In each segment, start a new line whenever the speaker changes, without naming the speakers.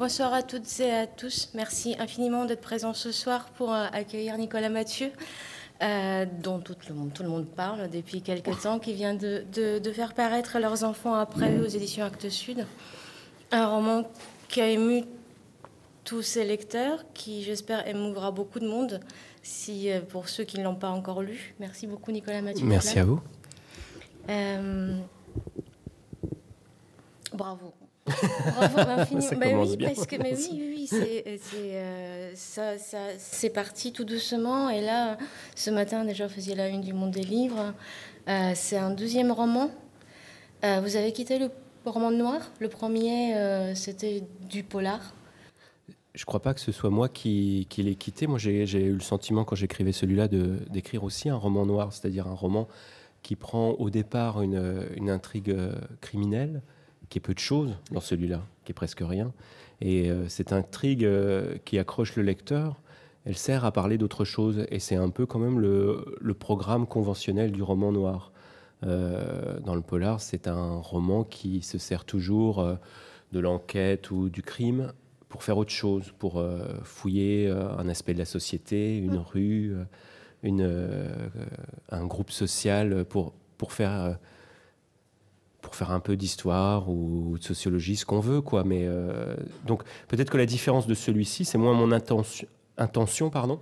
Bonsoir à toutes et à tous. Merci infiniment d'être présents ce soir pour euh, accueillir Nicolas Mathieu, euh, dont tout le, monde, parle depuis quelques temps, qui vient de, faire paraître Leurs enfants après aux éditions Actes Sud, un roman qui a ému tous ses lecteurs, qui j'espère émouvra beaucoup de monde, si euh, pour ceux qui ne l'ont pas encore lu. Merci beaucoup Nicolas Mathieu. Merci à vous. bravo. Bah oui, Parce que, mais oui, oui, c'est euh, euh, ça, c'est parti tout doucement. Et là, ce matin, déjà, vous faisiez la une du Monde des Livres. Euh, c'est un deuxième roman. vous avez quitté le roman noir. Le premier, c'était du polar.
Je ne crois pas que ce soit moi qui, l'ai quitté. Moi, j'ai eu le sentiment, quand j'écrivais celui-là, d'écrire aussi un roman noir, c'est-à-dire un roman qui prend au départ une intrigue criminelle qui est peu de choses dans celui-là, qui est presque rien. Et euh, cette intrigue euh, qui accroche le lecteur, elle sert à parler d'autre chose. Et c'est un peu quand même le, programme conventionnel du roman noir. Euh, dans le polar, c'est un roman qui se sert toujours de l'enquête ou du crime pour faire autre chose, pour fouiller un aspect de la société, une rue, une, un groupe social, pour, pour faire pour faire un peu d'histoire ou de sociologie, ce qu'on veut, quoi. Mais euh, donc peut-être que la différence de celui-ci, c'est moins mon intention, pardon,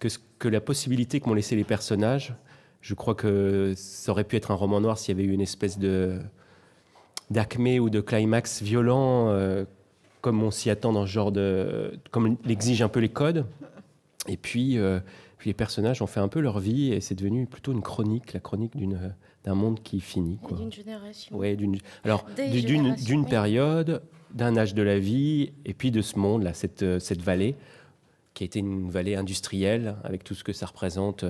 que, ce, que la possibilité que m'ont laissé les personnages. Je crois que ça aurait pu être un roman noir s'il y avait eu une espèce de d'acmé ou de climax violent, euh, comme on s'y attend dans ce genre de, comme l'exigent un peu les codes. Et euh, puis les personnages ont fait un peu leur vie et c'est devenu plutôt une chronique, la chronique d'une d'un monde qui finit. D'une
génération. Ouais, d'une, alors, d'une,
période, d'un âge de la vie, et puis de ce monde, là, cette, euh, cette vallée, qui a été une vallée industrielle, avec tout ce que ça représente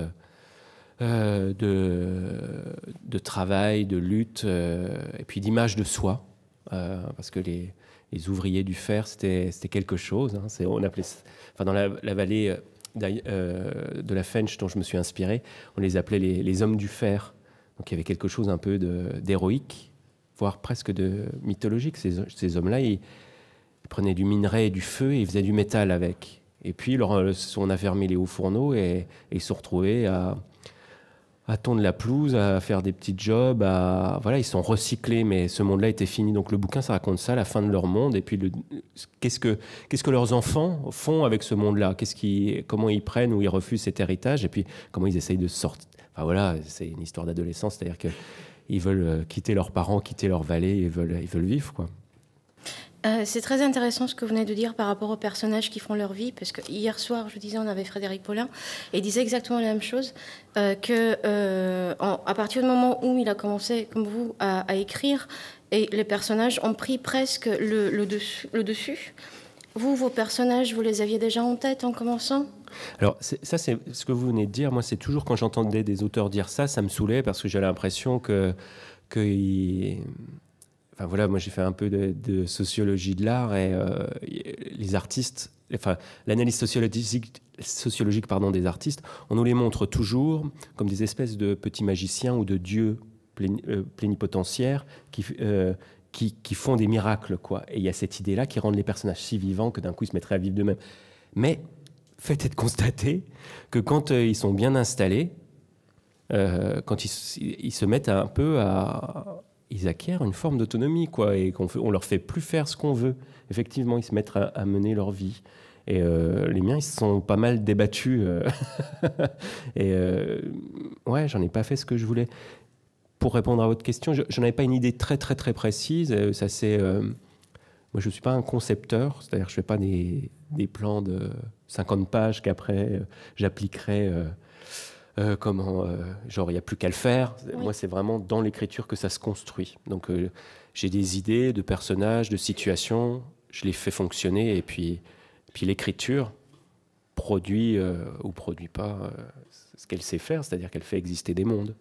euh, de, de travail, de lutte, euh, et puis d'image de soi, parce que les, les, ouvriers du fer, c'était, c'était quelque chose. Hein, c'est, on appelait, enfin, dans la, vallée de la Fench dont je me suis inspiré, on les appelait les, les hommes du fer donc il y avait quelque chose un peu d'héroïque, voire presque de mythologique. Ces, hommes-là, ils, prenaient du minerai et du feu et ils faisaient du métal avec. Et puis leur, euh, on a fermé les hauts fourneaux et, ils se sont à, à tondre la pelouse, à faire des petits jobs, à voilà, ils sont recyclés, mais ce monde-là était fini. Donc le bouquin, ça raconte ça, la fin de leur monde, et puis qu'est-ce que que leurs enfants font avec ce monde-là comment ils prennent ou ils refusent cet héritage, et puis comment ils essayent de sortir, voilà, c'est une histoire d'adolescence, c'est-à-dire qu'ils veulent euh, quitter leurs parents, quitter leur vallée, ils veulent, ils veulent vivre, quoi.
Euh, c'est très intéressant ce que vous venez de dire par rapport aux personnages qui font leur vie, parce que hier soir, je disais, on avait Frédéric Paulin, et il disait exactement la même chose, euh, que euh, à partir du moment où il a commencé, comme vous, à, écrire, et les personnages ont pris presque le dessus vous, vos personnages, vous les aviez déjà en tête en commençant
alors ça, c'est ce que vous venez de dire. Moi, c'est toujours quand j'entendais des auteurs dire ça, ça me saoulait parce que j'avais l'impression que, que enfin voilà, moi j'ai fait un peu de, sociologie de l'art et euh, les artistes, enfin l'analyse sociologique, sociologique pardon des artistes, on nous les montre toujours comme des espèces de petits magiciens ou de dieux euh, plénipotentiaires qui, euh, qui, font des miracles, quoi. Et il y a cette idée-là qui rend les personnages si vivants que d'un coup ils se mettraient à vivre d'eux-mêmes. Mais fait être constater que quand euh, ils sont bien installés, euh, quand ils, ils, se mettent un peu à. Ils acquièrent une forme d'autonomie, quoi, et qu'on on leur fait plus faire ce qu'on veut. Effectivement, ils se mettent à, mener leur vie. Et euh, les miens, ils se sont pas mal débattus. et ouais, j'en ai pas fait ce que je voulais pour répondre à votre question, je, n'avais pas une idée très très très précise. Euh, ça c'est, euh, moi je suis pas un concepteur, c'est-à-dire je fais pas des, des, plans de 50 pages qu'après euh, j'appliquerai. Euh, comment, genre il n'y a plus qu'à le faire. Moi c'est vraiment dans l'écriture que ça se construit. Donc j'ai des idées de personnages, de situations, je les fais fonctionner et puis, puis l'écriture produit ou produit pas ce qu'elle sait faire, c'est-à-dire qu'elle fait exister des mondes.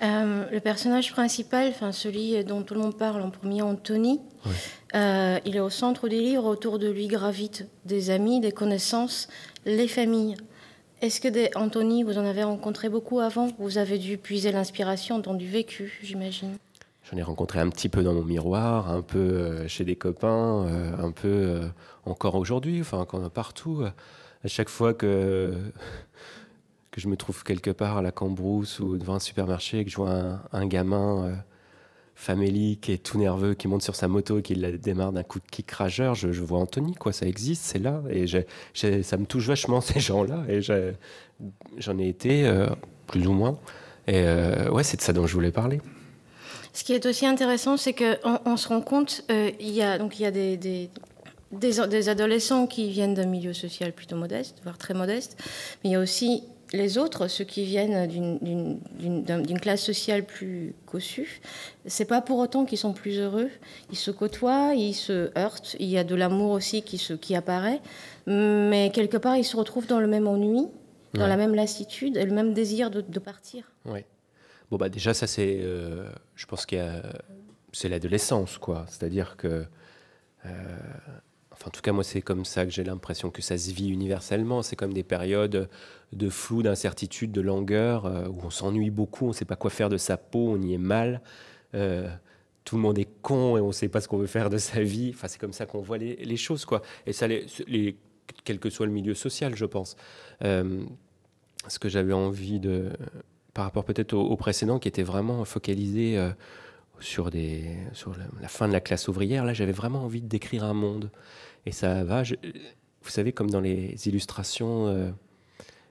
Euh, le personnage principal, enfin celui dont tout le monde parle en premier, Anthony, euh, il est au centre des livres. Autour de lui gravitent des amis, des connaissances, les familles. Est-ce que des Anthony, vous en avez rencontré beaucoup avant Vous avez dû puiser l'inspiration dans du vécu, j'imagine.
J'en ai rencontré un petit peu dans mon miroir, un peu euh, chez des copains, un peu encore aujourd'hui, enfin partout. À chaque fois que que je me trouve quelque part à la Cambrousse ou devant un supermarché et que je vois un, gamin euh, famélique et tout nerveux qui monte sur sa moto et qui la démarre d'un coup de kick rageur, je, je, vois Anthony, quoi, ça existe, c'est là. Et ça me touche vachement ces gens-là. Et j'en ai, été, euh, plus ou moins. Et euh, ouais, c'est de ça dont je voulais parler.
Ce qui est aussi intéressant, c'est qu'on on se rend compte, il y a, donc, il y a des... Des, des, adolescents qui viennent d'un milieu social plutôt modeste, voire très modeste, mais il y a aussi les autres, ceux qui viennent d'une classe sociale plus cossue, c'est pas pour autant qu'ils sont plus heureux. Ils se côtoient, ils se heurtent, il y a de l'amour aussi qui, apparaît, mais quelque part, ils se retrouvent dans le même ennui, dans la même lassitude et le même désir de, partir.
Oui. Bon, bah déjà, ça, c'est. Euh, je pense que C'est l'adolescence, quoi. C'est-à-dire que. Euh, Enfin, en tout cas, moi, c'est comme ça que j'ai l'impression que ça se vit universellement. C'est comme des périodes de flou, d'incertitude, de langueur, euh, où on s'ennuie beaucoup, on ne sait pas quoi faire de sa peau, on y est mal. Euh, tout le monde est con et on ne sait pas ce qu'on veut faire de sa vie. Enfin, c'est comme ça qu'on voit les, choses, quoi. Et ça, les, quel que soit le milieu social, je pense. Euh, ce que j'avais envie de, par rapport peut-être au, précédent, qui était vraiment focalisé sur, des, sur la, fin de la classe ouvrière, là j'avais vraiment envie de décrire un monde. Et ça va, vous savez, comme dans les illustrations euh,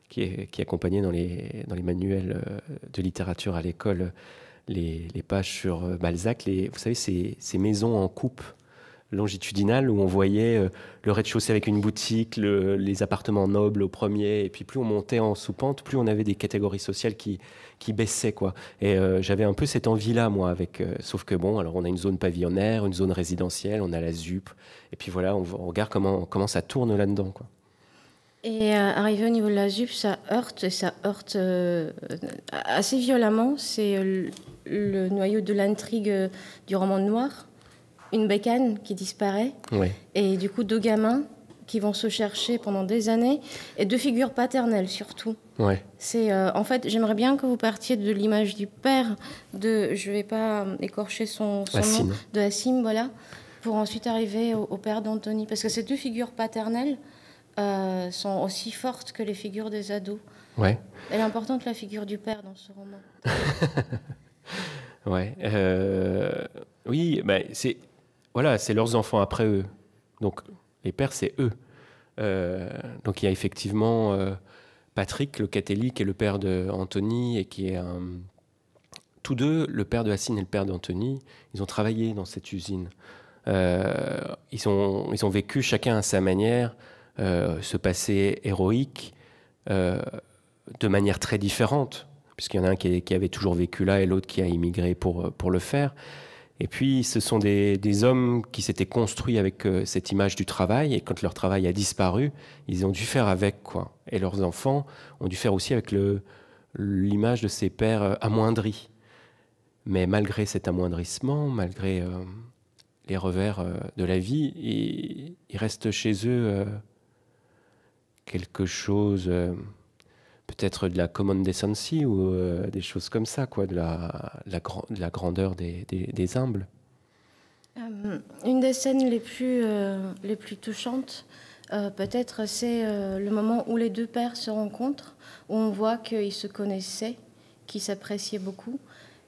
qui, accompagnaient dans les, dans les manuels euh, de littérature à l'école, les, pages sur euh, Balzac, les, vous savez, ces, ces maisons en coupe Longitudinal où on voyait euh, le rez-de-chaussée avec une boutique, les appartements nobles au premier. Et puis plus on montait en sous plus on avait des catégories sociales qui, qui baissaient. Quoi. Et euh, j'avais un peu cette envie-là, moi, avec. Euh, sauf que bon, alors on a une zone pavillonnaire, une zone résidentielle, on a la ZUP. Et puis voilà, on, regarde comment, comment ça tourne là-dedans. Quoi.
Et arrivé au niveau de la ZUP, ça heurte, et ça heurte assez violemment. C'est le noyau de l'intrigue du roman noir une bécane qui disparaît. Et du coup, deux gamins qui vont se chercher pendant des années, et deux figures paternelles surtout. C'est euh, en fait, j'aimerais bien que vous partiez de l'image du père de, je vais pas écorcher son, nom, de Hassim, voilà, pour ensuite arriver au, père d'Anthony, parce que ces deux figures paternelles euh, sont aussi fortes que les figures des ados. Ouais. Elle est importante la figure du père dans ce roman.
ouais. Euh, oui, bah, c'est voilà, c'est leurs enfants après eux. Donc les pères, c'est eux. Euh, donc il y a effectivement euh, Patrick, le catholique, et le père de et qui est tous deux, le père de Hassine et le père d'Anthony, ils ont travaillé dans cette usine. Euh, ils, ont, ils ont vécu chacun à sa manière ce passé héroïque de manière très différente, puisqu'il y en a un qui, avait toujours vécu là et l'autre qui a immigré pour, pour le faire. Et puis, ce sont des, hommes qui s'étaient construits avec euh, cette image du travail, et quand leur travail a disparu, ils ont dû faire avec, quoi. Et leurs enfants ont dû faire aussi avec l'image de ces pères euh, amoindris. Mais malgré cet amoindrissement, malgré euh, les revers de la vie, il reste chez eux quelque chose peut-être de la common decency ou euh, des choses comme ça, quoi, de la, la, grandeur des, humbles.
Euh, une des scènes les plus, euh, les plus touchantes, peut-être, c'est le moment où les deux pères se rencontrent, où on voit qu'ils se connaissaient, qu'ils s'appréciaient beaucoup,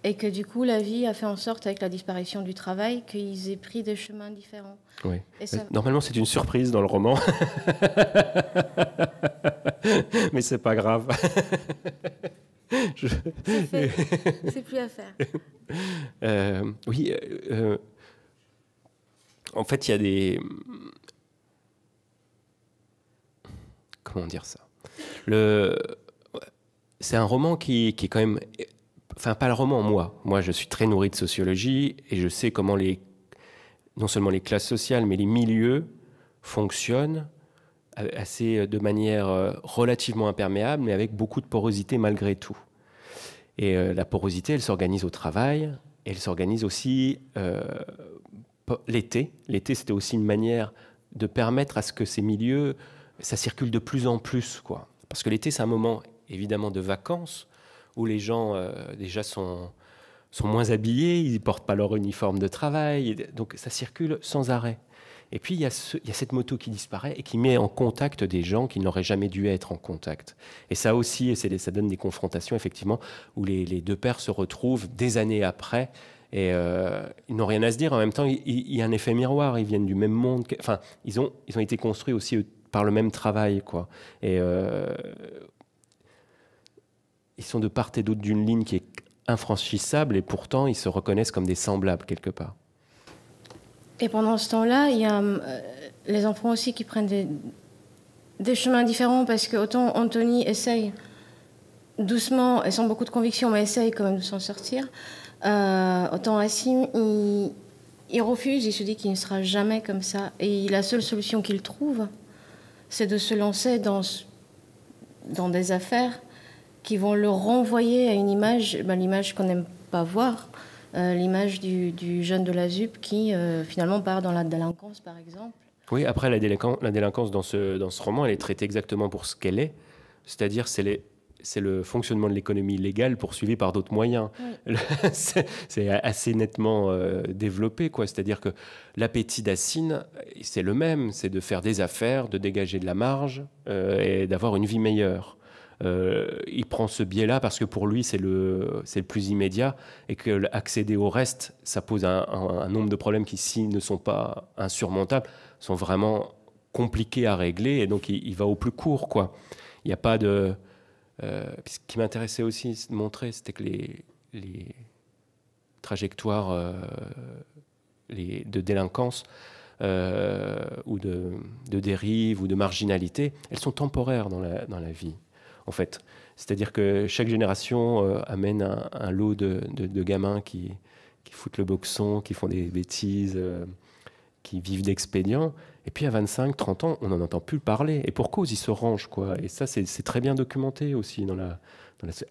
et que du coup, la vie a fait en sorte, avec la disparition du travail, qu'ils aient pris des chemins différents. Oui. Normalement,
c'est une surprise dans le roman. Mais c'est pas grave. C'est plus à faire. Euh, oui. Euh, euh, en fait, il y a des. Comment dire ça Le... C'est un roman qui, qui est quand même enfin pas le roman, moi. Moi, je suis très nourri de sociologie et je sais comment les, non seulement les classes sociales, mais les milieux fonctionnent euh, assez euh, de manière euh, relativement imperméable, mais avec beaucoup de porosité malgré tout. Et la porosité, elle s'organise au travail, elle s'organise aussi l'été. L'été, c'était aussi une manière de permettre à ce que ces milieux, ça circule de plus en plus, quoi. Parce que l'été, c'est un moment évidemment de vacances, où les gens euh, déjà sont, sont moins habillés, ils ne portent pas leur uniforme de travail, donc ça circule sans arrêt. Et puis il y, a y, a cette moto qui disparaît et qui met en contact des gens qui n'auraient jamais dû être en contact. Et ça aussi, ça donne des confrontations effectivement où les, deux pères se retrouvent des années après et euh, ils n'ont rien à se dire. En même temps, il, y a un effet miroir. Ils viennent du même monde. Enfin, ils ont ils ont été construits aussi par le même travail quoi. Et euh, ils sont de part et d'autre d'une ligne qui est infranchissable et pourtant ils se reconnaissent comme des semblables quelque part.
Et pendant ce temps-là, il y a euh, les enfants aussi qui prennent des, chemins différents parce que autant Anthony essaye doucement et sans beaucoup de conviction, mais essaye quand même de s'en sortir, euh, autant Assim, il, refuse, il se dit qu'il ne sera jamais comme ça. Et la seule solution qu'il trouve, c'est de se lancer dans, dans des affaires qui vont le renvoyer à une image, ben, l'image qu'on n'aime pas voir, euh, l'image du, jeune de la ZUP qui euh, finalement part dans la délinquance, par exemple.
Oui, après, la, délinquance, la délinquance dans ce, dans ce roman, elle est traitée exactement pour ce qu'elle est, c'est-à-dire c'est les, c'est le fonctionnement de l'économie légale poursuivi par d'autres moyens. c'est assez nettement euh, développé, quoi. C'est-à-dire que l'appétit d'Assine, c'est le même, c'est de faire des affaires, de dégager de la marge et d'avoir une vie meilleure. Euh, il prend ce biais-là parce que pour lui, c'est le, le plus immédiat et que accéder au reste, ça pose un, nombre de problèmes qui, s'ils ne sont pas insurmontables, sont vraiment compliqués à régler et donc il, va au plus court, quoi. Il n'y a pas de. Euh, ce qui m'intéressait aussi de montrer, c'était que les, les trajectoires euh, les, de délinquance ou de, de, dérive ou de marginalité, elles sont temporaires dans la, dans la vie fait. C'est-à-dire que chaque génération euh, amène un, lot de, gamins qui, qui foutent le boxon, qui font des bêtises, euh, qui vivent d'expédients. Et puis à 25, 30 ans, on n'en entend plus parler. Et pour cause, ils se rangent. Quoi. Et ça, c'est très bien documenté aussi. Dans la,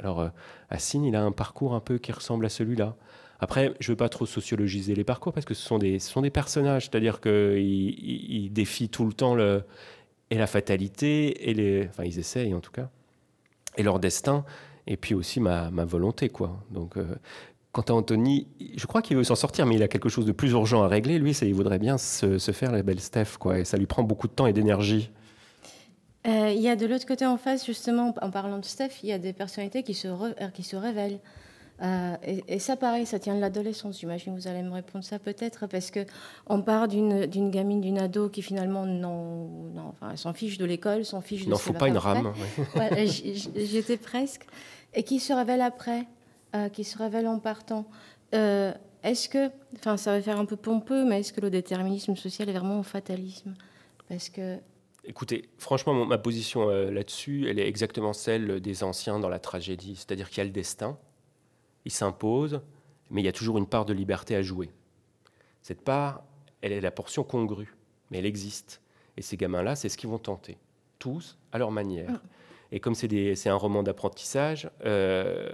Alors, euh, Assine, il a un parcours un peu qui ressemble à celui-là. Après, je ne veux pas trop sociologiser les parcours parce que ce sont des, des personnages, c'est-à-dire qu'ils défient tout le temps le, et la fatalité, et les, enfin ils essayent en tout cas, et leur destin, et puis aussi ma, volonté. quoi. Donc, euh, quant à Anthony, je crois qu'il veut s'en sortir, mais il a quelque chose de plus urgent à régler. Lui, c'est il voudrait bien se, faire la belle Steph, quoi, et ça lui prend beaucoup de temps et d'énergie.
Euh, il y a de l'autre côté en face, justement, en parlant de Steph, il y a des personnalités qui euh, qui se révèlent. Euh, et, ça, pareil, ça tient de l'adolescence. J'imagine vous allez me répondre ça peut-être, parce que on part d'une gamine, d'une ado qui finalement non, enfin, s'en fiche de l'école, s'en fiche de. Non, faut pas une rame. J'étais presque, et qui se révèle après, euh, qui se révèle en partant. Euh, est-ce que, enfin, ça va faire un peu pompeux, mais est-ce que le déterminisme social est vraiment un fatalisme Parce
que Écoutez, franchement, ma position là-dessus, elle est exactement celle des anciens dans la tragédie. C'est-à-dire qu'il y a le destin, il s'impose, mais il y a toujours une part de liberté à jouer. Cette part, elle est la portion congrue, mais elle existe. Et ces gamins-là, c'est ce qu'ils vont tenter, tous à leur manière. Ah. Et comme c'est un roman d'apprentissage, euh,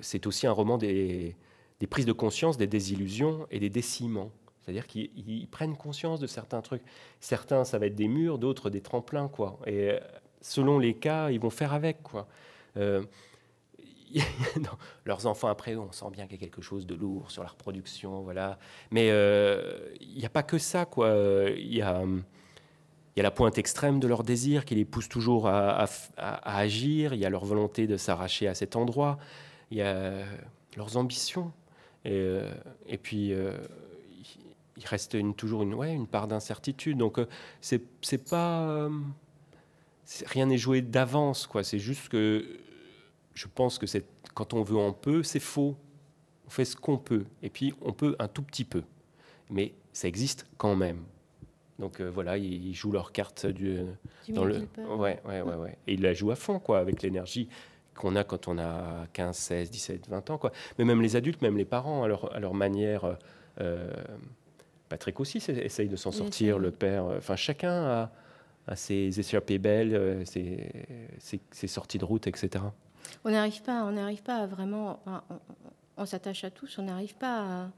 c'est aussi un roman des, des, prises de conscience, des désillusions et des déciments. C'est-à-dire qu'ils prennent conscience de certains trucs. Certains, ça va être des murs, d'autres des tremplins, quoi. Et euh, selon les cas, ils vont faire avec, quoi. Euh, leurs enfants après, on sent bien qu'il y a quelque chose de lourd sur la reproduction, voilà. Mais euh, il n'y a pas que ça, quoi. Il y a, y a la pointe extrême de leur désir qui les pousse toujours à, agir. Il y a leur volonté de s'arracher à cet endroit. Il y a leurs ambitions. Et, euh, et puis, euh, il reste une, toujours une, ouais, une part d'incertitude. Donc, c'est pas... rien n'est joué d'avance, quoi. C'est juste que je pense que quand on veut, en peu, c'est faux. On fait ce qu'on peut. Et puis, on peut un tout petit peu. Mais ça existe quand même. Donc euh, voilà, ils, jouent leur carte du, euh, dans le. Ouais, ouais, ouais, ouais, Et ils la jouent à fond, quoi, avec l'énergie qu'on a quand on a 15, 16, 17, 20 ans, quoi. Mais même les adultes, même les parents, à leur, leur manière. Euh, Patrick aussi essaye de s'en sortir, le père. Enfin, chacun a, ses échappées belles, ses, ses sorties de route, etc
on n'arrive pas, on n'arrive pas à vraiment, on, s'attache à tous, on n'arrive pas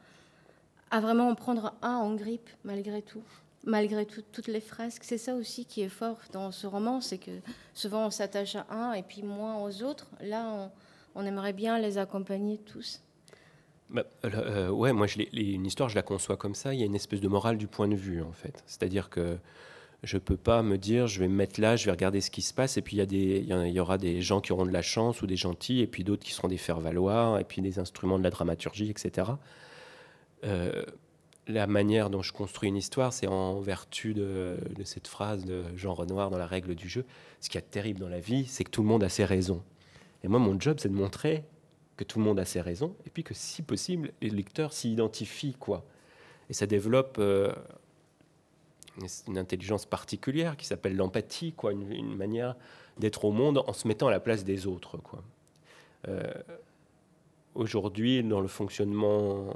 à, vraiment en prendre un en grippe malgré tout, malgré toutes les fresques. C'est ça aussi qui est fort dans ce roman, c'est que souvent on s'attache à un et puis moins aux autres. Là, on, aimerait bien les accompagner tous.
Bah, euh, euh, ouais, moi, je une histoire, je la conçois comme ça. Il y a une espèce de morale du point de vue, en fait. C'est-à-dire que je ne peux pas me dire, je vais me mettre là, je vais regarder ce qui se passe, et puis il y, y, aura des gens qui auront de la chance ou des gentils, et puis d'autres qui seront des faire-valoir, et puis des instruments de la dramaturgie, etc. Euh, la manière dont je construis une histoire, c'est en vertu de, cette phrase de Jean Renoir dans La règle du jeu. Ce qui est terrible dans la vie, c'est que tout le monde a ses raisons. Et moi, mon job, c'est de montrer que tout le monde a ses raisons, et puis que si possible, les lecteurs s'y identifient, quoi. Et ça développe... Euh, une intelligence particulière qui s'appelle l'empathie, quoi, une, manière d'être au monde en se mettant à la place des autres. Quoi. Euh, aujourd'hui, dans le fonctionnement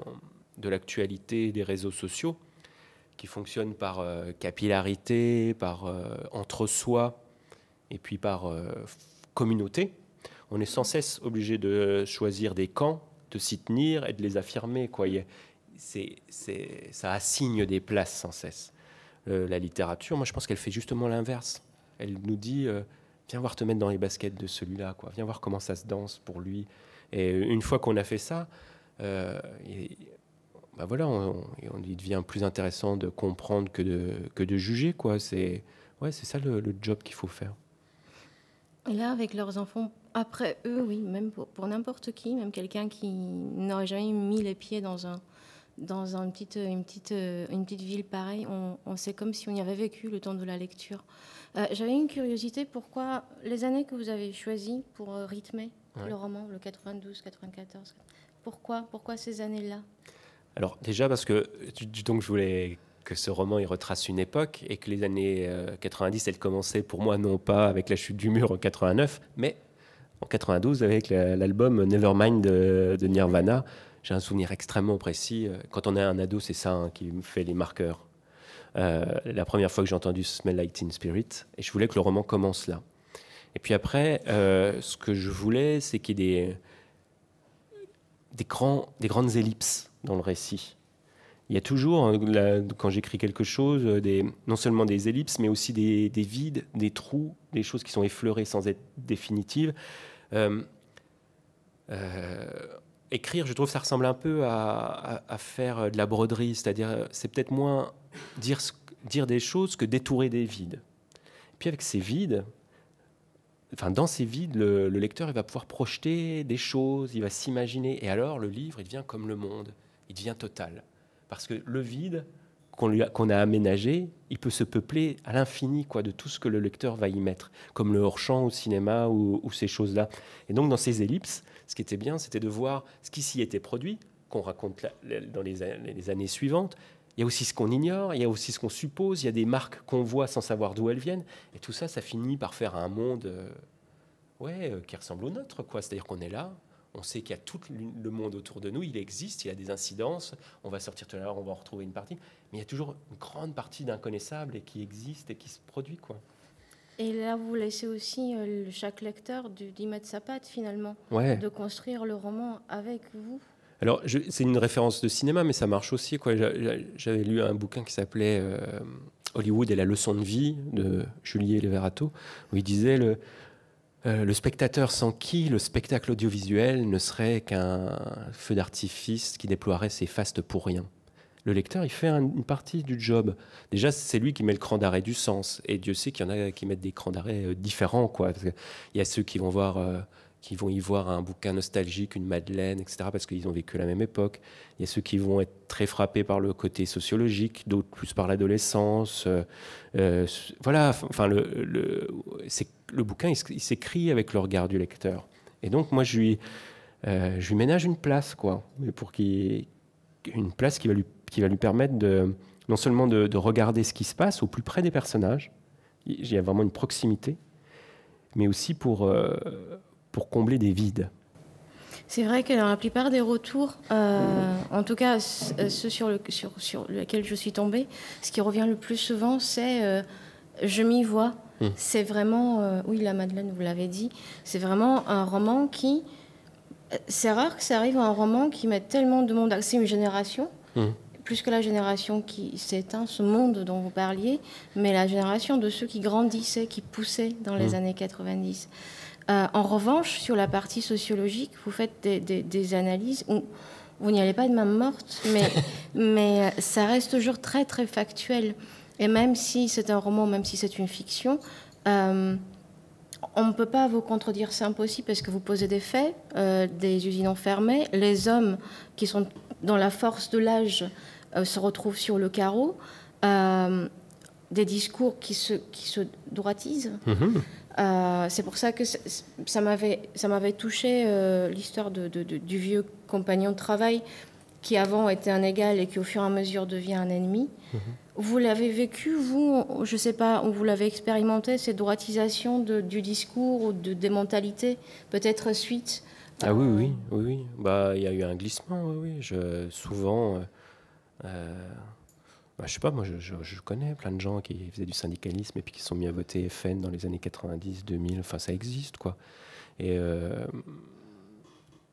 de l'actualité des réseaux sociaux, qui fonctionnent par euh, capillarité, par euh, entre-soi et puis par communauté, on est sans cesse obligé de choisir des camps, de s'y tenir et de les affirmer. Quoi. c'est, ça assigne des places sans cesse. Euh, la littérature. Moi, je pense qu'elle fait justement l'inverse. Elle nous dit euh, viens voir te mettre dans les baskets de celui-là, quoi. Viens voir comment ça se danse pour lui. Et une fois qu'on a fait ça, euh, bah voilà, on, il devient plus intéressant de comprendre que de, que de juger, quoi. C'est ouais, c'est ça le, job qu'il faut faire.
Et là, avec leurs enfants, après eux, oui, même pour n'importe qui, même quelqu'un qui n'aurait jamais mis les pieds dans un dans euh, une petite, une euh, petite, une petite ville pareille, on, sait comme si on y avait vécu le temps de la lecture. Euh, j'avais une curiosité, pourquoi les années que vous avez choisies pour rythmer le roman, le 92, 94, pourquoi, pourquoi ces années-là
Alors déjà parce que donc je voulais que ce roman il retrace une époque et que les années 90 elles commençaient pour moi non pas avec la chute du mur en 89 mais en 92 avec l'album Nevermind de Nirvana j'ai un souvenir extrêmement précis. Euh, quand on est un ado, c'est ça hein, qui me fait les marqueurs. Euh, la première fois que j'ai entendu Smell Like Teen Spirit, et je voulais que le roman commence là. Et puis après, euh, ce que je voulais, c'est qu'il y ait des, des grandes ellipses dans le récit. Il y a toujours, hein, quand j'écris quelque chose, des, non seulement des ellipses, mais aussi des, des, vides, des trous, des choses qui sont effleurées sans être définitives. Euh, écrire, je trouve, ça ressemble un peu à, faire euh, de la broderie, c'est-à-dire euh, c'est peut-être moins dire, dire des choses que détourer des vides. puis avec ces vides, enfin dans ces vides, le, lecteur il va pouvoir projeter des choses, il va s'imaginer, et alors le livre il devient comme le monde, il devient total, parce que le vide qu'on a, aménagé, il peut se peupler à l'infini quoi de tout ce que le lecteur va y mettre, comme le hors-champ au cinéma ou ces choses-là. Et donc dans ces ellipses, ce qui était bien, c'était de voir ce qui s'y était produit, qu'on raconte dans les années suivantes, il y a aussi ce qu'on ignore, il y a aussi ce qu'on suppose, il y a des marques qu'on voit sans savoir d'où elles viennent. Et tout ça, ça finit par faire un monde euh, ouais, euh, qui ressemble au nôtre. quoi. C'est-à-dire qu'on est là, on sait qu'il y a tout le monde autour de nous, il existe, il y a des incidences, on va sortir tout à l'heure, on va en retrouver une partie. Mais il y a toujours une grande partie d'inconnaissable et qui existe et qui se produit. quoi.
Et là, vous laissez aussi euh, chaque lecteur d'y mettre sa patte, finalement, de construire le roman avec vous.
Alors, c'est une référence de cinéma, mais ça marche aussi. J'avais lu un bouquin qui s'appelait euh, Hollywood et la leçon de vie de Julie Leverato, où il disait le, euh, le spectateur sans qui le spectacle audiovisuel ne serait qu'un feu d'artifice qui déploierait ses fastes pour rien. Le lecteur, il fait une partie du job. Déjà, c'est lui qui met le cran d'arrêt du sens. Et Dieu sait qu'il y en a qui mettent des crans d'arrêt euh, différents. Quoi. Il y a ceux qui vont voir euh, qui vont y voir un bouquin nostalgique, une Madeleine, etc., parce qu'ils ont vécu la même époque. Il y a ceux qui vont être très frappés par le côté sociologique, d'autres plus par l'adolescence. Euh, voilà, enfin, le, le bouquin, il, s'écrit avec le regard du lecteur. Et donc, moi, je lui, je lui ménage une place, quoi, pour une place qui va lui qui va lui permettre de, non seulement de, regarder ce qui se passe au plus près des personnages, il y a vraiment une proximité, mais aussi pour, euh, pour combler des vides.
C'est vrai que dans la plupart des retours, euh, en tout cas euh, ceux sur, le, sur, sur lesquels je suis tombée, ce qui revient le plus souvent, c'est je m'y vois. Mmh. C'est vraiment, oui, La Madeleine, vous l'avez dit, c'est vraiment un roman qui. C'est rare que ça arrive à un roman qui met tellement de monde. C'est une génération. Mmh plus que la génération qui s'éteint, ce monde dont vous parliez, mais la génération de ceux qui grandissaient, qui poussaient dans les mm. années 90. Euh, en revanche, sur la partie sociologique, vous faites des, analyses où vous n'y allez pas de main morte, mais, mais euh, ça reste toujours très très factuel. Et même si c'est un roman, même si c'est une fiction, euh, on ne peut pas vous contredire, c'est impossible, parce que vous posez des faits, des usines enfermées, les hommes qui sont dans la force de l'âge euh, se retrouvent sur le carreau, euh, des discours qui se, qui se droitisent. Mhm. Euh, c'est pour ça que ça m'avait touché l'histoire de, de, du vieux compagnon de travail qui avant était un égal et qui au fur et à mesure devient un ennemi. Mhm. Vous l'avez vécu, vous, je ne sais pas, vous l'avez expérimenté, cette droitisation du discours ou de, des mentalités, peut-être suite
Ah oui, oui, oui, oui. Bah, il y a eu un glissement, oui, Je, souvent, euh, bah, je sais pas, moi je, connais plein de gens qui faisaient du syndicalisme et puis qui sont mis à voter FN dans les années 90, 2000, enfin ça existe quoi. Et euh,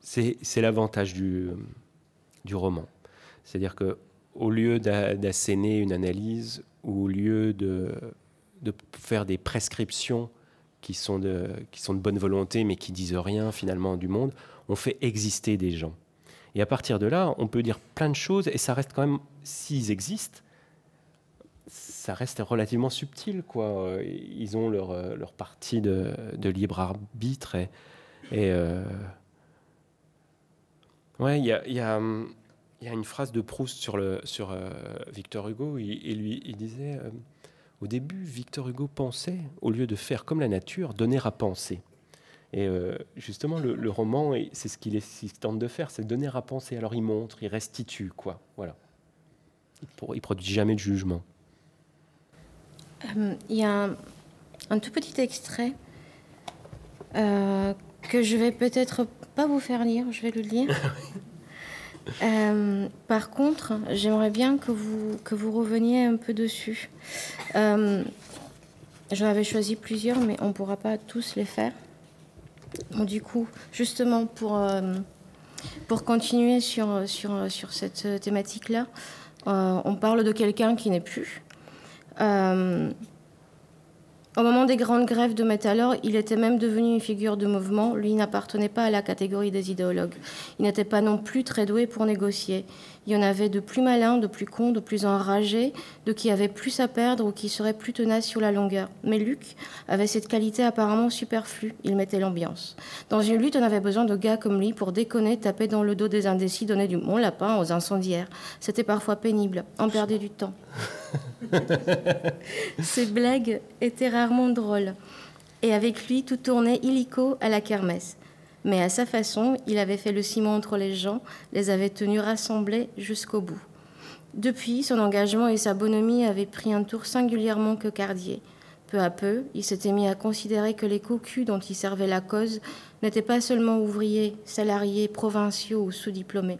c'est l'avantage du, roman. C'est-à-dire que au lieu d'asséner une analyse, ou au lieu de, de, faire des prescriptions qui sont, de, qui sont de bonne volonté mais qui disent rien finalement du monde, on fait exister des gens. Et à partir de là, on peut dire plein de choses et ça reste quand même, s'ils existent, ça reste relativement subtil. Quoi. Ils ont leur, euh, leur partie de, de libre arbitre. Et, euh, ouais, il y a, y, a, y a, une phrase de Proust sur, le, sur euh, Victor Hugo. Il, il, lui, il disait Au début, Victor Hugo pensait, au lieu de faire comme la nature, donner à penser. Et euh, justement, le, roman, c'est ce qu'il tente de faire, c'est donner à penser. Alors il montre, il restitue, quoi. Voilà. Il ne produit jamais de jugement.
Euh, il y a un, tout petit extrait euh, que je vais peut-être pas vous faire lire, je vais le lire. par contre, j'aimerais bien que vous, reveniez un peu dessus. J'en avais choisi plusieurs, mais on ne pourra pas tous les faire du coup, justement, pour, euh, pour continuer sur, sur, cette thématique-là, euh, on parle de quelqu'un qui n'est plus. Euh, au moment des grandes grèves de Metallor, il était même devenu une figure de mouvement. Lui n'appartenait pas à la catégorie des idéologues. Il n'était pas non plus très doué pour négocier. Il y en avait de plus malins, de plus cons, de plus enragés, de qui avaient plus à perdre ou qui seraient plus tenaces sur la longueur. Mais Luc avait cette qualité apparemment superflue. Il mettait l'ambiance. Dans une lutte, on avait besoin de gars comme lui pour déconner, taper dans le dos des indécis, donner du bon lapin aux incendiaires. C'était parfois pénible. On perdait du temps. Ses blagues étaient rarement drôles. Et avec lui, tout tournait illico à la kermesse. Mais à sa façon, il avait fait le ciment entre les gens, les avait tenus rassemblés jusqu'au bout. Depuis, son engagement et sa bonhomie avaient pris un tour singulièrement cocardier. Peu à peu, il s'était mis à considérer que les cocus dont il servait la cause n'étaient pas seulement ouvriers, salariés, provinciaux ou sous-diplômés.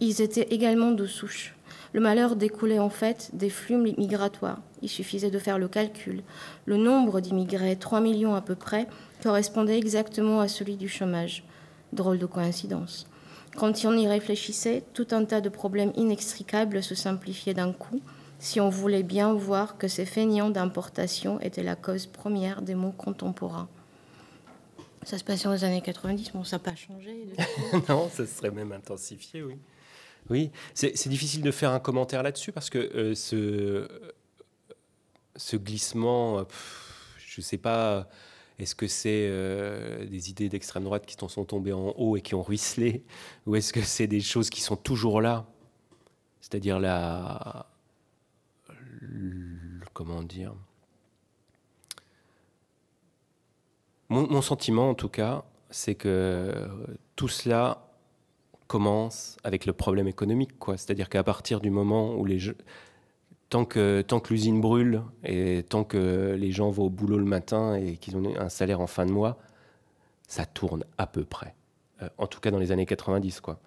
Ils étaient également de souche. Le malheur découlait en fait des flumes migratoires. Il suffisait de faire le calcul. Le nombre d'immigrés, 3 millions à peu près, correspondait exactement à celui du chômage. Drôle de coïncidence. Quand on y réfléchissait, tout un tas de problèmes inextricables se simplifiaient d'un coup si on voulait bien voir que ces feignants d'importation étaient la cause première des maux contemporains. Ça se passait aux années 90, mais ça n'a pas changé.
non, ça serait même intensifié, oui. Oui, c'est difficile de faire un commentaire là-dessus parce que euh, ce, ce glissement, euh, je ne sais pas, est-ce que c'est euh, des idées d'extrême droite qui sont tombées en haut et qui ont ruisselé, ou est-ce que c'est des choses qui sont toujours là, c'est-à-dire la, comment dire, mon, sentiment en tout cas, c'est que euh, tout cela commence avec le problème économique, C'est-à-dire qu'à partir du moment où les, tant que, l'usine brûle et tant que les gens vont au boulot le matin et qu'ils ont un salaire en fin de mois, ça tourne à peu près. Euh, en tout cas dans les années 90, quoi.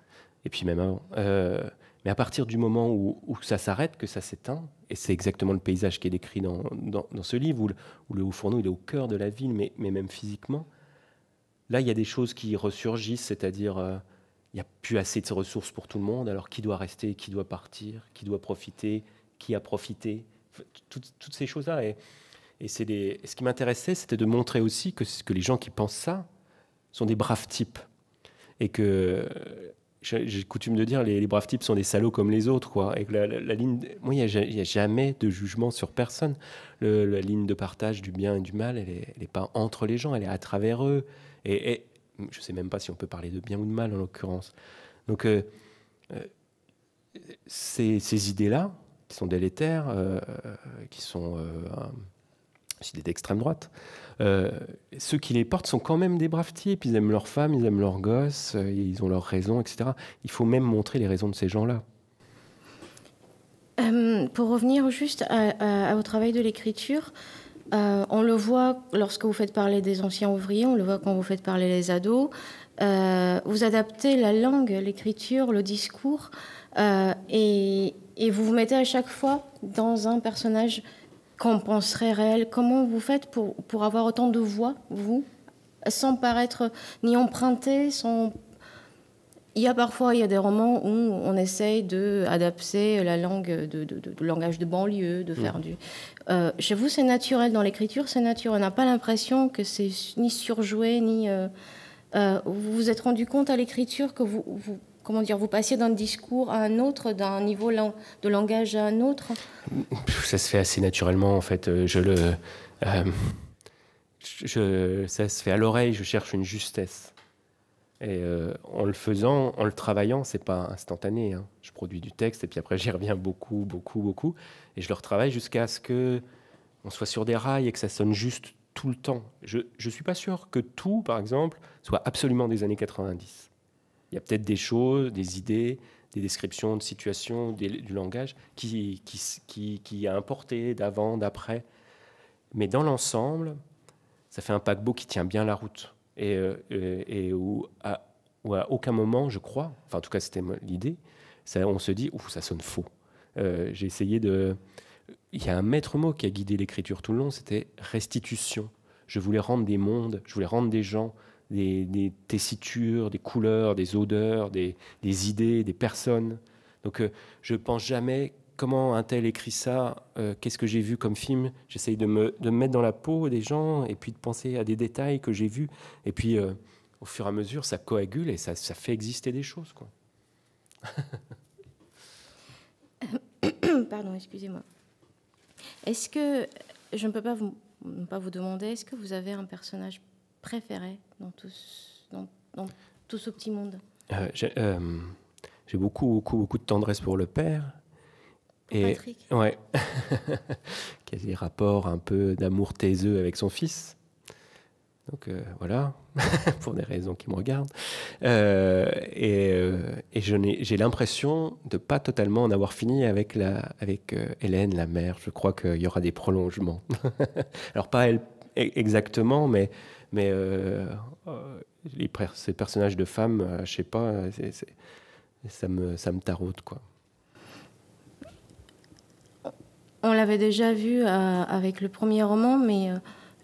Et puis même avant. Euh, mais à partir du moment où, ça s'arrête, que ça s'éteint, et c'est exactement le paysage qui est décrit dans, dans, ce livre, où le, haut fourneau il est au cœur de la ville, mais, mais même physiquement, là, il y a des choses qui ressurgissent, c'est-à-dire... Euh, il n'y a plus assez de ressources pour tout le monde, alors qui doit rester, qui doit partir, qui doit profiter, qui a profité, toutes, ces choses-là. Et, et c'est ce qui m'intéressait, c'était de montrer aussi que, que les gens qui pensent ça sont des braves types. Et que j'ai coutume de dire, les, les, braves types sont des salauds comme les autres, quoi. Et que la, ligne, moi, il n'y a, jamais de jugement sur personne. la ligne de partage du bien et du mal, elle n'est pas entre les gens, elle est à travers eux. Et, je ne sais même pas si on peut parler de bien ou de mal en l'occurrence. Donc, euh, euh, ces idées-là, qui sont délétères, euh, qui sont aussi euh, des d'extrême droite. Euh, ceux qui les portent sont quand même des braves types. Ils aiment leurs femmes, ils aiment leurs gosses, ils ont leurs raisons, etc. Il faut même montrer les raisons de ces gens-là.
pour revenir juste à, à, au travail de l'écriture, on le voit lorsque vous faites parler des anciens ouvriers, on le voit quand vous faites parler les ados. vous adaptez la langue, l'écriture, le discours. et et vous vous mettez à chaque fois dans un personnage qu'on penserait réel. Comment vous faites pour, pour avoir autant de voix, vous, sans paraître ni emprunté, sans... Il y a parfois il y a des romans où on essaye d'adapter la langue, de, langage de banlieue, de faire mm. du. Euh, chez vous, c'est naturel dans l'écriture, c'est naturel. On n'a pas l'impression que c'est ni surjoué, ni. Euh, euh, vous vous êtes rendu compte à l'écriture que vous, vous, comment dire, vous passez d'un discours à un autre, d'un niveau de langage à un autre
Ça se fait assez naturellement, en fait. Euh, je le, euh, ça se fait à l'oreille. Je cherche une justesse. Et euh, en le faisant, en le travaillant, c'est pas instantané. Hein. Je produis du texte et puis après j'y reviens beaucoup, beaucoup, beaucoup, et je le retravaille jusqu'à ce que on soit sur des rails et que ça sonne juste tout le temps. Je ne suis pas sûr que tout, par exemple, soit absolument des années 90. Il y a peut-être des choses, des idées, des descriptions de situations, du langage qui, a importé d'avant, d'après. Mais dans l'ensemble, ça fait un paquebot qui tient bien la route et, euh, où, à, aucun moment, je crois, enfin en tout cas c'était l'idée, on se dit, ou ça sonne faux. Euh, j'ai essayé de... Il y a un maître mot qui a guidé l'écriture tout le long, c'était restitution. Je voulais rendre des mondes, je voulais rendre des gens, des, tessitures, des couleurs, des odeurs, des, idées, des personnes. Donc euh, je pense jamais comment un tel écrit ça, euh, qu'est-ce que j'ai vu comme film. J'essaye de me, de mettre dans la peau des gens et puis de penser à des détails que j'ai vus. Et puis euh, au fur et à mesure, ça coagule et ça, fait exister des choses. Quoi.
Pardon, excusez-moi. Est-ce que, je ne peux pas vous, pas vous demander, est-ce que vous avez un personnage préféré dans tout ce, petit monde
euh, euh, J'ai beaucoup, beaucoup, beaucoup de tendresse pour le père. et, Patrick Ouais. qui a rapports un peu d'amour taiseux avec son fils. Donc euh, voilà, pour des raisons qui me regardent. et, et j'ai l'impression de pas totalement en avoir fini avec, la, avec Hélène, la mère. Je crois qu'il y aura des prolongements. Alors pas elle e-, exactement, mais mais euh, euh, ces personnages de femmes, euh, je sais pas, ça, me, ça me taraude, quoi.
On l'avait déjà vu avec le premier roman, mais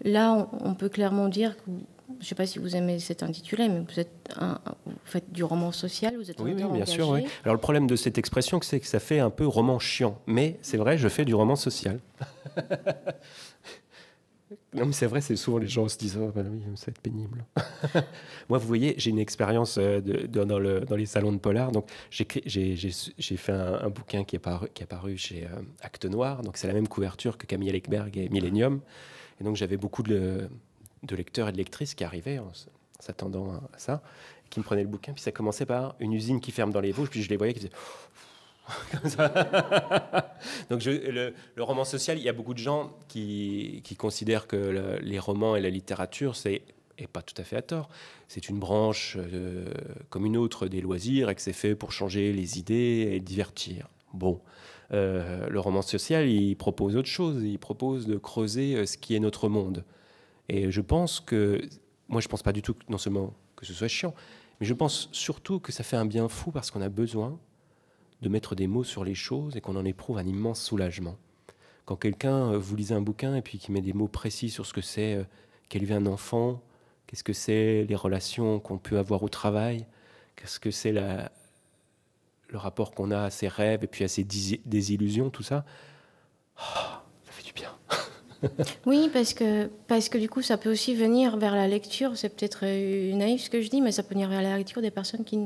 là, on, peut clairement dire que, je ne sais pas si vous aimez cet intitulé, mais vous êtes un, faites du roman social, vous êtes oui, oui, bien sûr.
Alors le problème de cette expression, c'est que ça fait un peu roman chiant. Mais c'est vrai, je fais du roman social. Non, mais c'est vrai, c'est souvent les gens se disent oh, ben oui, ça va être pénible. Moi, vous voyez, j'ai une expérience euh, de, dans, les salons de polar. Donc, j'ai fait un, bouquin qui est, paru, chez Actes euh, Acte Noir. Donc, c'est la même couverture que Camille Legberg et Millennium. Et donc, j'avais beaucoup de, lecteurs et de lectrices qui arrivaient en s'attendant à ça, qui me prenaient le bouquin. Puis, ça commençait par une usine qui ferme dans les Vosges. Puis, je les voyais qui disaient oh, Donc le, le, roman social, il y a beaucoup de gens qui, considèrent que les romans et la littérature, c'est et pas tout à fait à tort. C'est une branche euh, comme une autre des loisirs et que c'est fait pour changer les idées et divertir. Bon, euh, le roman social, il propose autre chose. Il propose de creuser euh, ce qui est notre monde. Et je pense que, moi, je pense pas du tout non seulement que ce soit chiant, mais je pense surtout que ça fait un bien fou parce qu'on a besoin de mettre des mots sur les choses et qu'on en éprouve un immense soulagement. Quand quelqu'un euh, vous lise un bouquin et puis qui met des mots précis sur ce que c'est euh, qu'élever un enfant, qu'est-ce que c'est les relations qu'on peut avoir au travail, qu'est-ce que c'est le rapport qu'on a à ses rêves et puis à ses désillusions, tout ça, oh, ça fait du bien.
oui, parce que, parce que du coup, ça peut aussi venir vers la lecture. C'est peut-être euh, naïf ce que je dis, mais ça peut venir vers la lecture des personnes qui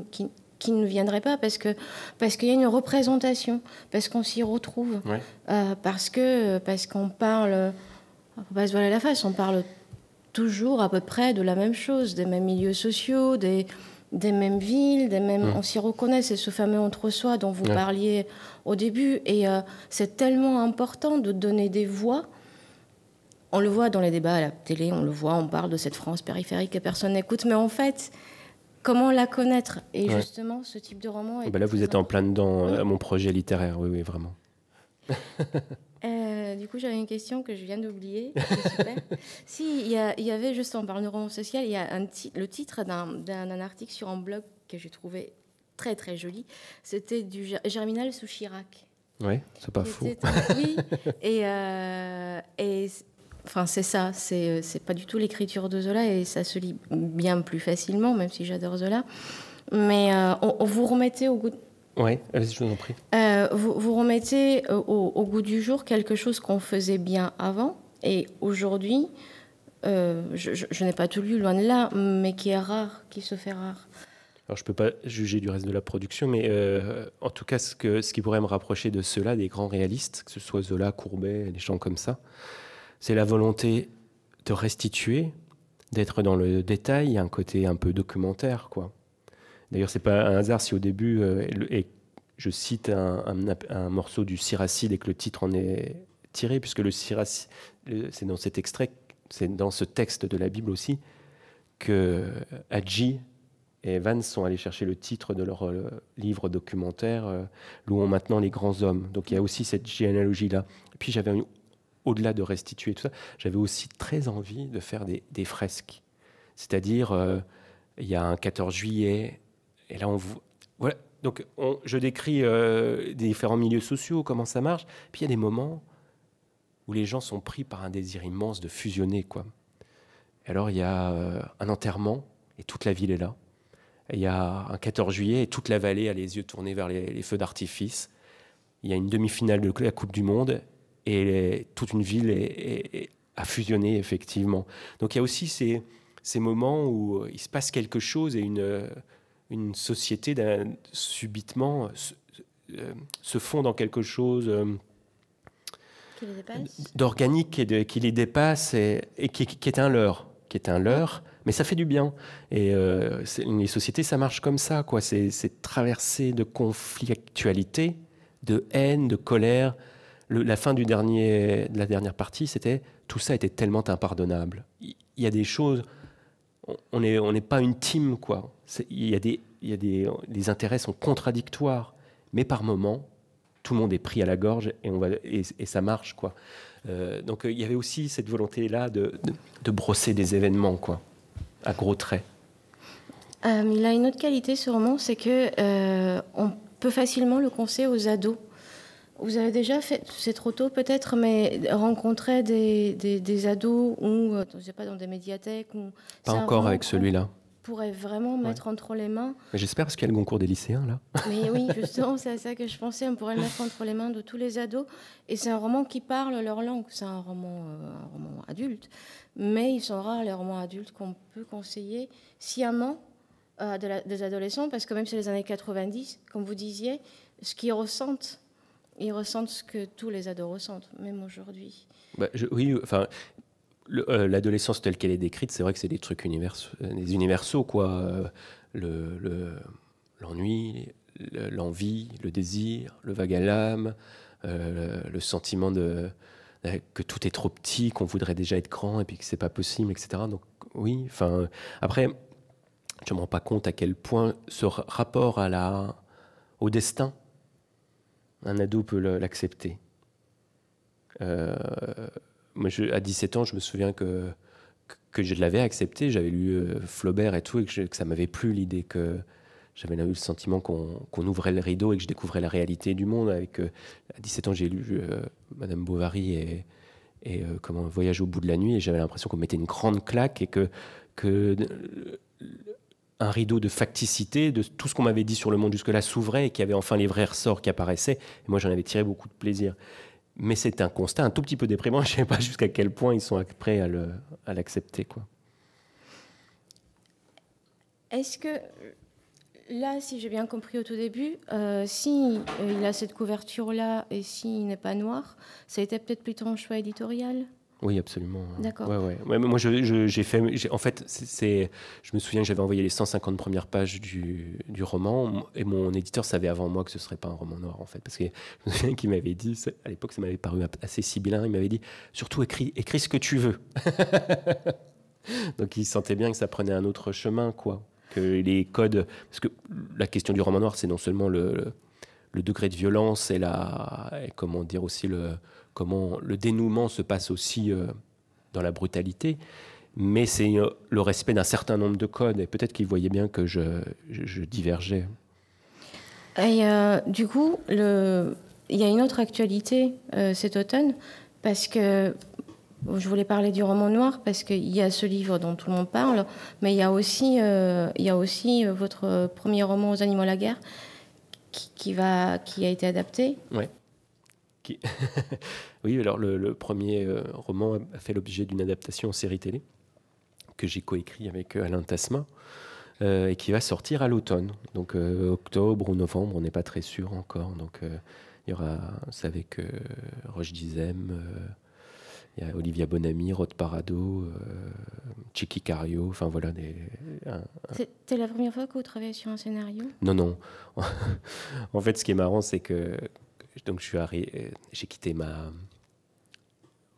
qui ne viendraient pas parce que parce qu'il y a une représentation, parce qu'on s'y retrouve, euh, parce que parce qu'on parle, va pas se voiler la face, on parle toujours à peu près de la même chose, des mêmes milieux sociaux, des des mêmes villes, des mêmes, mm. on s'y reconnaît, c'est ce fameux entre-soi dont vous parliez au début, et euh, c'est tellement important de donner des voix. On le voit dans les débats à la télé, on le voit, on parle de cette France périphérique que personne n'écoute, mais en fait, comment la connaître Et justement, ce type de roman. Ah et bah là, vous êtes en plein dedans euh, à
mon projet littéraire, oui, oui, vraiment.
Euh, du coup, j'avais une question que je viens d'oublier. si, il y, avait, juste en parlant roman social, il y a un le titre d'un article sur un blog que j'ai trouvé très très joli. C'était du Germinal sous Chirac.
Oui, c'est pas fou. Oui,
et, euh, et Enfin, c'est ça, euh, c'est, pas du tout l'écriture de Zola et ça se lit bien plus facilement, même si j'adore Zola. Mais euh, on, vous remettez au goût.
Oui, je vous en prie.
Euh, vous, remettez au, goût du jour quelque chose qu'on faisait bien avant et aujourd'hui, je, n'ai pas tout lu, loin de là, mais qui est rare, qui se fait rare.
Alors, je ne peux pas juger du reste de la production, mais en tout cas, ce, ce qui pourrait me rapprocher de cela, des grands réalistes, que ce soit Zola, Courbet, des gens comme ça, c'est la volonté de restituer, d'être dans le détail, un côté un peu documentaire, quoi. D'ailleurs, c'est pas un hasard si au début, euh, je cite un, morceau du Siracide et que le titre en est tiré, puisque le Siracide, c'est dans cet extrait, c'est dans ce texte de la Bible aussi, que Hadji et Evans sont allés chercher le titre de leur euh, livre documentaire, euh, Louons maintenant les grands hommes. Donc il y a aussi cette généalogie-là. Puis j'avais au-delà de restituer tout ça, j'avais aussi très envie de faire des, fresques. C'est-à-dire, euh, il y a un 14 juillet, et là, on voit. Voilà. Donc, je décris euh, des différents milieux sociaux, comment ça marche. Puis il y a des moments où les gens sont pris par un désir immense de fusionner, quoi. alors, il y a euh, un enterrement, et toute la ville est là. il y a un 14 juillet, et toute la vallée a les yeux tournés vers les feux d'artifice. Il y a une demi-finale de la Coupe du Monde, et toute une ville a fusionné effectivement. Donc il y a aussi ces, moments où il se passe quelque chose et une, une société subitement euh, se, fond dans quelque chose euh, d'organique et qui les dépasse et, qui, est un leurre, qui est un leurre. Mais ça fait du bien. Et euh, les sociétés, ça marche comme ça, quoi. C'est traversé de conflictualité, de haine, de colère, la fin de la dernière partie, c'était tout ça était tellement impardonnable. Il y, a des choses, on n'est pas une team, quoi. Il y des, les intérêts sont contradictoires, mais par moments, tout le monde est pris à la gorge et, on ça marche, quoi. Euh, donc euh, il y avait aussi cette volonté-là de, brosser des événements, quoi, à gros traits.
Euh, il a une autre qualité, sûrement, roman, c'est que on peut facilement le conseiller aux ados. Vous avez déjà fait, c'est trop tôt peut-être, mais rencontrer des, des, ados ou, euh, je sais pas, dans des médiathèques ou... Pas encore avec celui-là pourrait vraiment mettre entre les mains.
J'espère parce qu'il y a le concours des lycéens là.
Mais oui, justement, c'est à ça que je pensais. On pourrait le mettre entre les mains de tous les ados. Et c'est un roman qui parle leur langue. C'est un roman, euh, roman adulte, mais ils sont rares les romans adultes qu'on peut conseiller sciemment euh, des adolescents parce que même c'est les années 90, comme vous disiez, ce qu'ils ressentent ils ressentent ce que tous les ados ressentent, même aujourd'hui.
Bah, oui, enfin, euh, l'adolescence telle qu'elle est décrite, c'est vrai que c'est des trucs univers euh, des universaux quoi. Euh, le l'ennui, l'envie, le désir, le vague à l'âme, le, sentiment de, que tout est trop petit, qu'on voudrait déjà être grand et puis que c'est pas possible, etc. Donc oui, enfin après, je me rends pas compte à quel point ce rapport à la au destin un ado peut l'accepter. Euh, moi, à 17 ans, je me souviens que, que je l'avais accepté. J'avais lu euh, Flaubert et tout, et que, ça m'avait plu l'idée que j'avais eu le sentiment qu'on ouvrait le rideau et que je découvrais la réalité du monde. Avec, euh, à 17 ans, j'ai lu Madame Bovary et, et comment Voyage au bout de la nuit, et j'avais l'impression qu'on mettait une grande claque et que, que un rideau de facticité, de tout ce qu'on m'avait dit sur le monde jusque-là s'ouvrait et qu'il y avait enfin les vrais ressorts qui apparaissaient. moi, j'en avais tiré beaucoup de plaisir. Mais c'est un constat un tout petit peu déprimant. Je ne sais pas jusqu'à quel point ils sont prêts à l'accepter. quoi.
Est-ce que, là, si j'ai bien compris au tout début, euh, si euh, il a cette couverture-là et s'il n'est pas noir, ça a été peut-être plutôt un choix éditorial
oui, absolument. D'accord. Ouais, ouais. moi, j'ai fait. En fait, c'est. Je me souviens que j'avais envoyé les 150 premières pages du, roman, et mon éditeur savait avant moi que ce serait pas un roman noir, en fait, parce que je me souviens qu'il m'avait dit. À l'époque, ça m'avait paru assez sibyllin. Il m'avait dit surtout écris, écris ce que tu veux. Donc, il sentait bien que ça prenait un autre chemin, quoi. Que les codes, parce que la question du roman noir, c'est non seulement le, degré de violence et la, comment dire aussi le comment le dénouement se passe aussi euh, dans la brutalité, mais c'est euh, le respect d'un certain nombre de codes. Et peut-être qu'il voyait bien que je, divergeais.
Euh, du coup, il y a une autre actualité cet automne, parce que je voulais parler du roman noir, parce qu'il y a ce livre dont tout le monde parle, mais il y a aussi, votre premier roman aux animaux à la guerre, qui, a été adapté.
Ouais. oui, alors le, premier euh, roman a fait l'objet d'une adaptation en série télé que j'ai coécrit avec euh, Alain Tasma. Euh, et qui va sortir à l'automne. Donc octobre ou novembre, on n'est pas très sûr encore. Donc il y aura, savez avec Roche Dizem, il y a Olivia Bonami, Rod Parado, Chiki Cario, enfin voilà. Des,
C'était la première fois que vous travaillez sur un scénario Non, non.
en fait, ce qui est marrant, c'est que donc je suis arrivé, euh, j'ai quitté ma,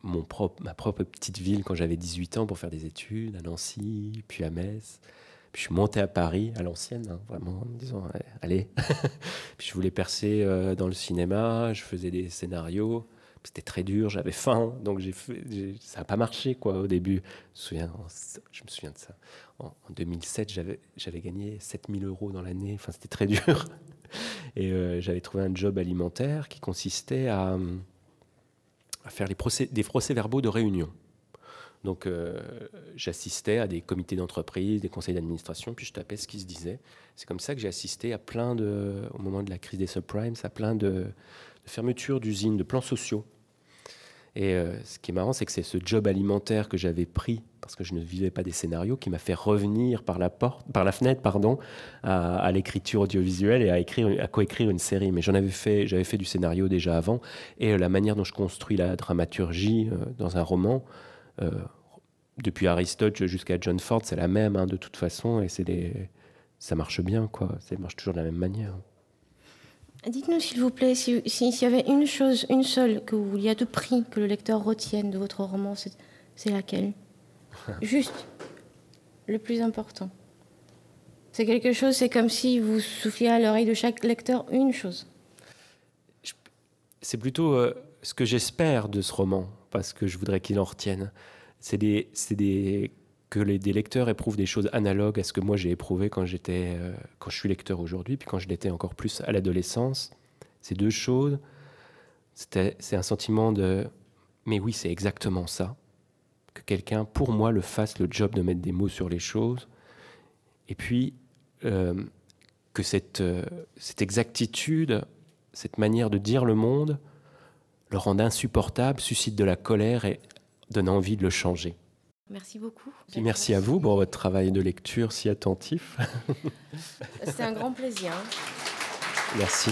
mon propre, ma propre petite ville quand j'avais 18 ans pour faire des études à Nancy, puis à Metz. Puis je suis monté à Paris, à l'ancienne, hein, vraiment, en me disant, allez. puis je voulais percer euh, dans le cinéma, je faisais des scénarios. C'était très dur, j'avais faim, donc j'ai ça n'a pas marché quoi au début. Je me souviens, je me souviens de ça. En, 2007, j'avais gagné 7000 euros dans l'année. Enfin, c'était très dur. Et euh, j'avais trouvé un job alimentaire qui consistait à, hum, faire des procès-verbaux de réunion. Donc euh, j'assistais à des comités d'entreprise, des conseils d'administration, puis je tapais ce qui se disait. C'est comme ça que j'ai assisté à plein de, au moment de la crise des subprimes, à plein de fermetures d'usines, de plans sociaux et euh, ce qui est marrant, c'est que c'est ce job alimentaire que j'avais pris parce que je ne vivais pas des scénarios qui m'a fait revenir par la porte, par la fenêtre, pardon, à, l'écriture audiovisuelle et à écrire, à coécrire une série. Mais j'en avais fait, j'avais fait du scénario déjà avant et euh, la manière dont je construis la dramaturgie euh, dans un roman. depuis Aristote jusqu'à John Ford, c'est la même hein, de toute façon, et c'est des... ça marche bien, quoi. Ça marche toujours de la même manière.
Dites-nous, s'il vous plaît, s'il y avait une chose, une seule, que vous vouliez à tout prix que le lecteur retienne de votre roman, c'est laquelle Juste le plus important. C'est quelque chose, c'est comme si vous souffliez à l'oreille de chaque lecteur une chose.
C'est plutôt euh, ce que j'espère de ce roman, parce que je voudrais qu'il en retienne. C'est des, des que les, des lecteurs éprouvent des choses analogues à ce que moi j'ai éprouvé quand j'étais, euh, quand je suis lecteur aujourd'hui, puis quand je l'étais encore plus à l'adolescence. Ces deux choses, c'est un sentiment de mais oui, c'est exactement ça. Que quelqu'un, pour moi, le fasse le job de mettre des mots sur les choses. Et puis, euh, que cette, euh, cette exactitude, cette manière de dire le monde, le rende insupportable, suscite de la colère et donne envie de le changer.
Merci beaucoup.
merci à vous pour votre travail de lecture si attentif. C'est un grand plaisir. Merci.